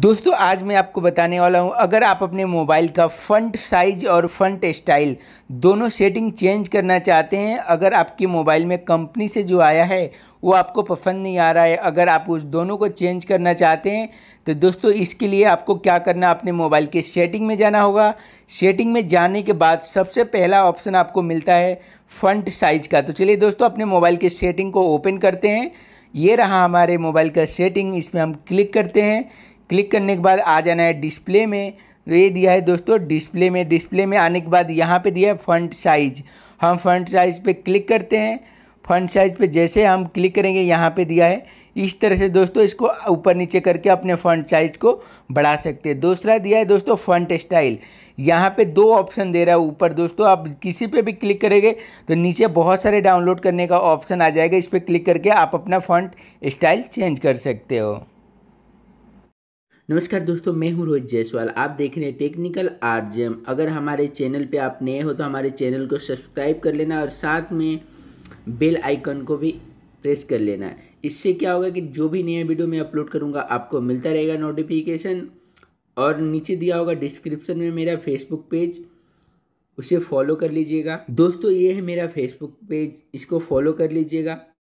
दोस्तों आज मैं आपको बताने वाला हूं अगर आप अपने मोबाइल का फ़ंट साइज और फ़ंट स्टाइल दोनों सेटिंग चेंज करना चाहते हैं अगर आपके मोबाइल में कंपनी से जो आया है वो आपको पसंद नहीं आ रहा है अगर आप उस दोनों को चेंज करना चाहते हैं तो दोस्तों इसके लिए आपको क्या करना अपने मोबाइल के सेटिंग में जाना होगा सेटिंग में जाने के बाद सबसे पहला ऑप्शन आपको मिलता है फ़ंट साइज़ का तो चलिए दोस्तों अपने मोबाइल के सेटिंग को ओपन करते हैं ये रहा हमारे मोबाइल का सेटिंग इसमें हम क्लिक करते हैं क्लिक करने के बाद आ जाना है डिस्प्ले में ये दिया है दोस्तों डिस्प्ले में डिस्प्ले में आने के बाद यहाँ पे दिया है फंट साइज हम फंट साइज पे क्लिक करते हैं फंट साइज पे जैसे हम क्लिक करेंगे यहाँ पे दिया है इस तरह से दोस्तों इसको ऊपर नीचे करके अपने फंट साइज को बढ़ा सकते हैं दूसरा दिया है दोस्तों फंट स्टाइल यहाँ पे दो ऑप्शन दे रहा है ऊपर दोस्तों आप किसी पे भी क्लिक करेंगे तो नीचे बहुत सारे डाउनलोड करने का ऑप्शन आ जाएगा इस पर क्लिक करके आप अपना फंट स्टाइल चेंज कर सकते हो नमस्कार दोस्तों मैं हूं रोहित जायसवाल आप देख रहे हैं टेक्निकल आरजेम अगर हमारे चैनल पे आप नए हो तो हमारे चैनल को सब्सक्राइब कर लेना और साथ में बेल आइकन को भी प्रेस कर लेना इससे क्या होगा कि जो भी नया वीडियो मैं अपलोड करूँगा आपको मिलता रहेगा नोटिफिकेशन और नीचे दिया होगा डिस्क्रिप्शन में मेरा फेसबुक पेज उसे फॉलो कर लीजिएगा दोस्तों ये है मेरा फेसबुक पेज इसको फॉलो कर लीजिएगा